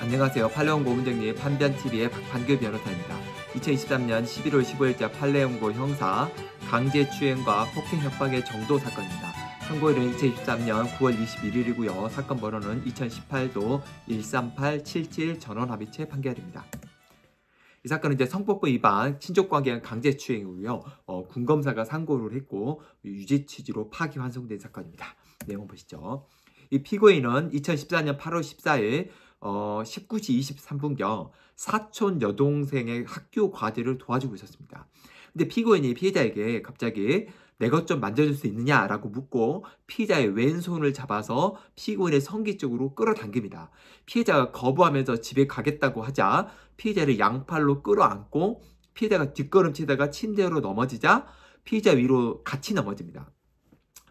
안녕하세요. 팔레온고 문정리의 판변TV의 박판규 변호사입니다. 2023년 11월 15일자 팔레온고 형사 강제추행과 폭행 협박의 정도 사건입니다. 선고일은 2023년 9월 21일이고요. 사건 번호는 2018도 13877 전원합의체 판결입니다. 이 사건은 이제 성폭력 위반, 친족관계한 강제추행이고요. 어, 군검사가 상고를 했고 유지 취지로 파기환송된 사건입니다. 내용 보시죠. 이 피고인은 2014년 8월 14일 어, 19시 23분경 사촌 여동생의 학교 과제를 도와주고 있었습니다. 근데 피고인이 피해자에게 갑자기 내 것 좀 만져줄 수 있느냐라고 묻고 피해자의 왼손을 잡아서 피고인의 성기 쪽으로 끌어당깁니다. 피해자가 거부하면서 집에 가겠다고 하자 피해자를 양팔로 끌어안고 피해자가 뒷걸음치다가 침대로 넘어지자 피해자 위로 같이 넘어집니다.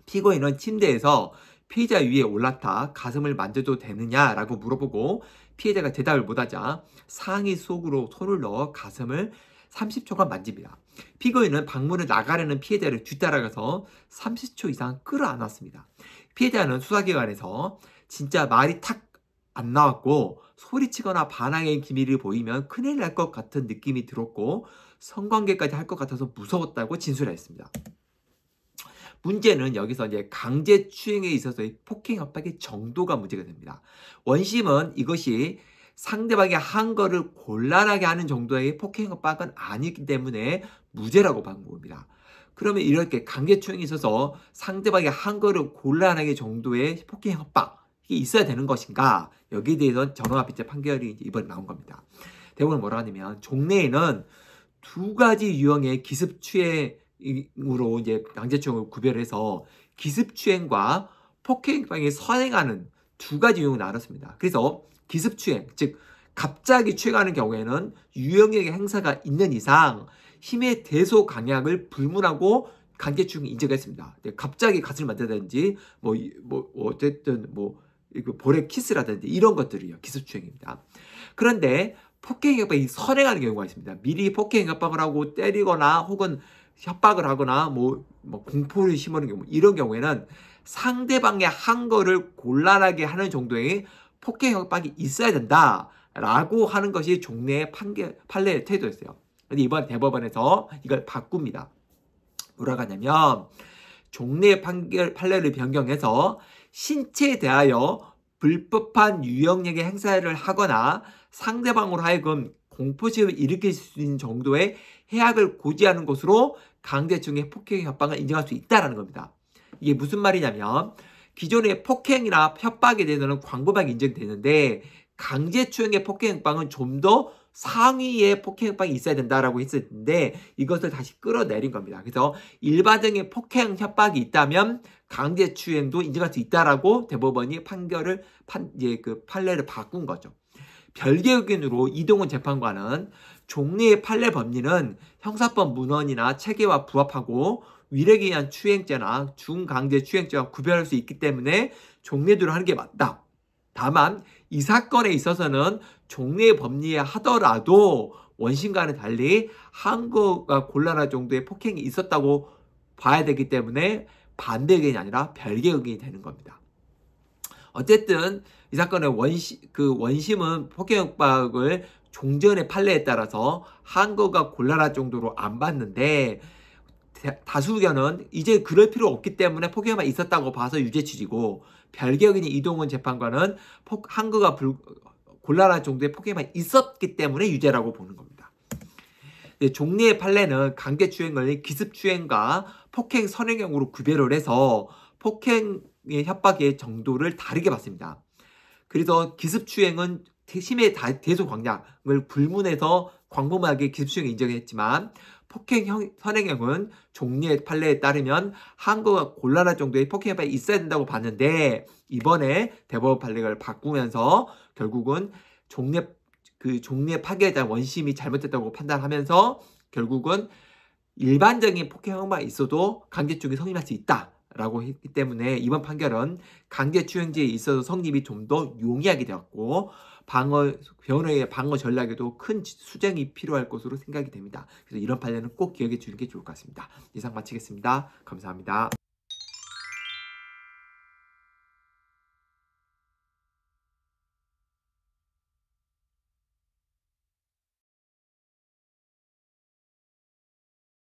피고인은 침대에서 피해자 위에 올라타 가슴을 만져도 되느냐라고 물어보고 피해자가 대답을 못하자 상의 속으로 손을 넣어 가슴을 30초간 만집니다. 피고인은 방문을 나가려는 피해자를 뒤따라가서 30초 이상 끌어안았습니다. 피해자는 수사기관에서 진짜 말이 탁 안 나왔고 소리치거나 반항의 기미를 보이면 큰일 날 것 같은 느낌이 들었고 성관계까지 할 것 같아서 무서웠다고 진술했습니다. 문제는 여기서 이제 강제 추행에 있어서의 폭행 협박의 정도가 문제가 됩니다. 원심은 이것이 상대방의 한 거를 곤란하게 하는 정도의 폭행 협박은 아니기 때문에 무죄라고 본 겁니다. 그러면 이렇게 강제 추행에 있어서 상대방의 한 거를 곤란하게 정도의 폭행 협박 이 있어야 되는 것인가? 여기에 대해서 전원합의체 판결이 이번에 나온 겁니다. 대부분 뭐라 하냐면 종래에는 두 가지 유형의 기습 추행 으로 이제 강제추을 구별해서 기습추행과 폭행방에 선행하는 두 가지 유형을 나눴습니다. 그래서 기습추행, 즉 갑자기 추행하는 경우에는 유형의 행사가 있는 이상 힘의 대소 강약을 불문하고 강제추행 인정했습니다. 갑자기 갓을 만든다든지 뭐, 뭐, 뭐 어쨌든 뭐 볼에 키스라든지 이런 것들이요 기습추행입니다. 그런데 폭행협박이 선행하는 경우가 있습니다. 미리 폭행협박을 하고 때리거나 혹은 협박을 하거나 뭐, 뭐 공포를 심어는 경우 이런 경우에는 상대방의 한 거를 곤란하게 하는 정도의 폭행 협박이 있어야 된다라고 하는 것이 종래의 판결 판례의 태도였어요. 근데 이번 대법원에서 이걸 바꿉니다. 뭐라고 하냐면 종래 판결 판례를 변경해서 신체에 대하여 불법한 유형력의 행사를 하거나 상대방으로 하여금 공포심을 일으킬 수 있는 정도의 해악을 고지하는 것으로 강제징용 폭행 협박을 인정할 수 있다라는 겁니다. 이게 무슨 말이냐면 기존의 폭행이나 협박에 대해서는 광범하게 인정되는데 강제추행의 폭행방은좀 더 상위의 폭행방이 있어야 된다라고 했을 텐데 이것을 다시 끌어내린 겁니다. 그래서 일반적인 폭행협박이 있다면 강제추행도 인정할 수 있다라고 대법원이 판결을 판, 예, 그 판례를 바꾼 거죠. 별개 의견으로 이동훈 재판관은 종례의 판례 법리는 형사법 문헌이나 체계와 부합하고 위력에 의한 추행죄나 중강제 추행죄와 구별할 수 있기 때문에 종례대로 하는 게 맞다. 다만 이 사건에 있어서는 종례의 법리에 하더라도 원심과는 달리 한국과 곤란할 정도의 폭행이 있었다고 봐야 되기 때문에 반대 의견이 아니라 별개 의견이 되는 겁니다. 어쨌든 이 사건의 원시, 그 원심은 폭행협박을 종전의 판례에 따라서 한거가 곤란할 정도로 안 봤는데 다수 의견은 이제 그럴 필요 없기 때문에 폭행만 있었다고 봐서 유죄 취지고 별개인 이동훈 재판관은 폭, 한거가 불, 곤란할 정도의 폭행만 있었기 때문에 유죄라고 보는 겁니다. 종리의 판례는 강제추행을 기습추행과 폭행 선행형으로 구별을 해서 폭행의 협박의 정도를 다르게 봤습니다. 그래서 기습추행은 심의대소광량을 불문해서 광범하게 기습추행 인정했지만 폭행 선행형은 종리의 판례에 따르면 한거가 곤란할 정도의 폭행 협박이 있어야 된다고 봤는데 이번에 대법원 판례를 바꾸면서 결국은 종례 그 종례 파괴에 대한 원심이 잘못됐다고 판단하면서 결국은 일반적인 폭행 형만 있어도 강제적에 성립할 수 있다. 라고 했기 때문에 이번 판결은 강제추행죄에 있어서 성립이 좀 더 용이하게 되었고 방어 변호의 방어 전략에도 큰 수정이 필요할 것으로 생각이 됩니다. 그래서 이런 판례는 꼭 기억해 주는 게 좋을 것 같습니다. 이상 마치겠습니다. 감사합니다.